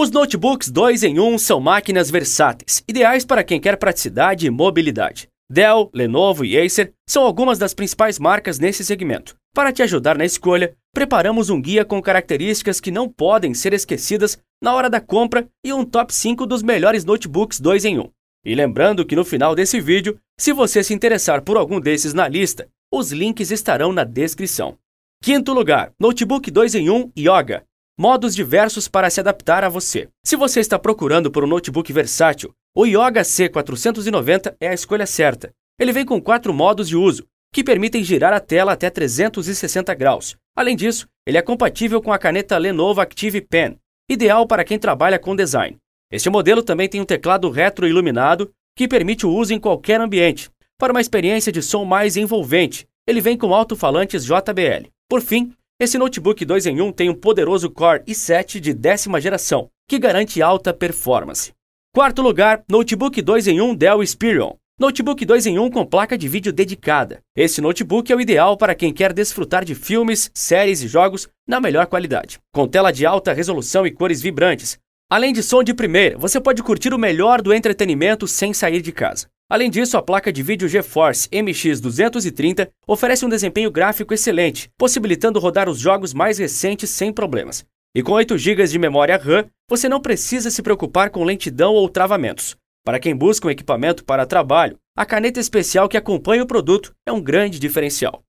Os notebooks 2 em 1 um são máquinas versáteis, ideais para quem quer praticidade e mobilidade. Dell, Lenovo e Acer são algumas das principais marcas nesse segmento. Para te ajudar na escolha, preparamos um guia com características que não podem ser esquecidas na hora da compra e um top 5 dos melhores notebooks 2 em 1. Um. E lembrando que no final desse vídeo, se você se interessar por algum desses na lista, os links estarão na descrição. Quinto lugar, notebook 2 em 1 um, Yoga modos diversos para se adaptar a você. Se você está procurando por um notebook versátil, o Yoga C490 é a escolha certa. Ele vem com quatro modos de uso, que permitem girar a tela até 360 graus. Além disso, ele é compatível com a caneta Lenovo Active Pen, ideal para quem trabalha com design. Este modelo também tem um teclado retroiluminado que permite o uso em qualquer ambiente. Para uma experiência de som mais envolvente, ele vem com alto-falantes JBL. Por fim, esse notebook 2 em 1 um tem um poderoso Core i7 de décima geração, que garante alta performance. Quarto lugar, notebook 2 em 1 um Dell Inspiron. Notebook 2 em 1 um com placa de vídeo dedicada. Esse notebook é o ideal para quem quer desfrutar de filmes, séries e jogos na melhor qualidade, com tela de alta resolução e cores vibrantes. Além de som de primeira, você pode curtir o melhor do entretenimento sem sair de casa. Além disso, a placa de vídeo GeForce MX230 oferece um desempenho gráfico excelente, possibilitando rodar os jogos mais recentes sem problemas. E com 8 GB de memória RAM, você não precisa se preocupar com lentidão ou travamentos. Para quem busca um equipamento para trabalho, a caneta especial que acompanha o produto é um grande diferencial.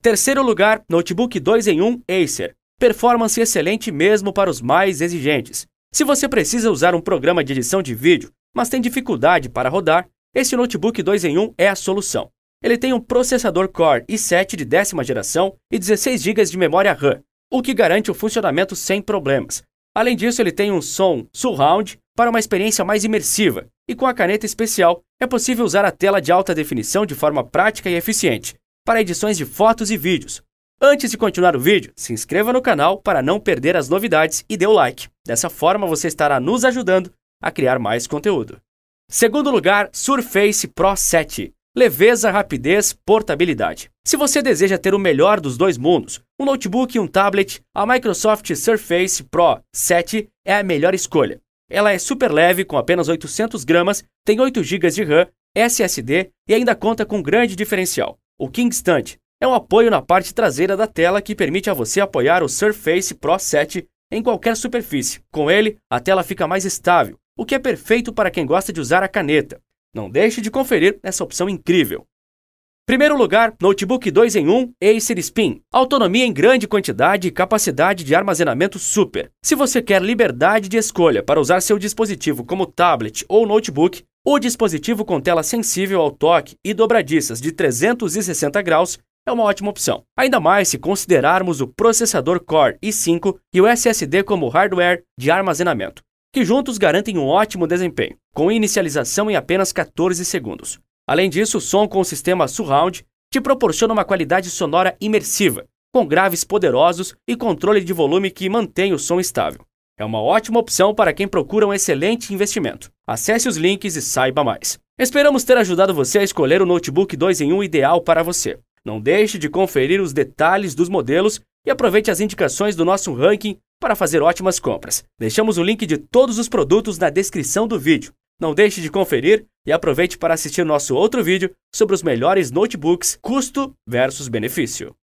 Terceiro lugar, notebook 2 em 1 Acer. Performance excelente mesmo para os mais exigentes. Se você precisa usar um programa de edição de vídeo, mas tem dificuldade para rodar, este notebook 2 em 1 é a solução. Ele tem um processador Core i7 de décima geração e 16 GB de memória RAM, o que garante o funcionamento sem problemas. Além disso, ele tem um som surround para uma experiência mais imersiva, e com a caneta especial é possível usar a tela de alta definição de forma prática e eficiente para edições de fotos e vídeos. Antes de continuar o vídeo, se inscreva no canal para não perder as novidades e dê o like. Dessa forma você estará nos ajudando a criar mais conteúdo. Segundo lugar, Surface Pro 7. Leveza, rapidez, portabilidade. Se você deseja ter o melhor dos dois mundos, um notebook e um tablet, a Microsoft Surface Pro 7 é a melhor escolha. Ela é super leve, com apenas 800 gramas, tem 8 GB de RAM, SSD e ainda conta com um grande diferencial. O King Stand é um apoio na parte traseira da tela que permite a você apoiar o Surface Pro 7 em qualquer superfície. Com ele, a tela fica mais estável, o que é perfeito para quem gosta de usar a caneta. Não deixe de conferir essa opção incrível. Primeiro lugar, notebook 2 em 1 Acer Spin. Autonomia em grande quantidade e capacidade de armazenamento super. Se você quer liberdade de escolha para usar seu dispositivo como tablet ou notebook, o dispositivo com tela sensível ao toque e dobradiças de 360 graus é uma ótima opção. Ainda mais se considerarmos o processador Core i5 e o SSD como hardware de armazenamento que juntos garantem um ótimo desempenho, com inicialização em apenas 14 segundos. Além disso, o som com o sistema Surround te proporciona uma qualidade sonora imersiva, com graves poderosos e controle de volume que mantém o som estável. É uma ótima opção para quem procura um excelente investimento. Acesse os links e saiba mais. Esperamos ter ajudado você a escolher o notebook 2 em 1 um ideal para você. Não deixe de conferir os detalhes dos modelos e aproveite as indicações do nosso ranking para fazer ótimas compras. Deixamos o link de todos os produtos na descrição do vídeo. Não deixe de conferir e aproveite para assistir nosso outro vídeo sobre os melhores notebooks custo versus benefício.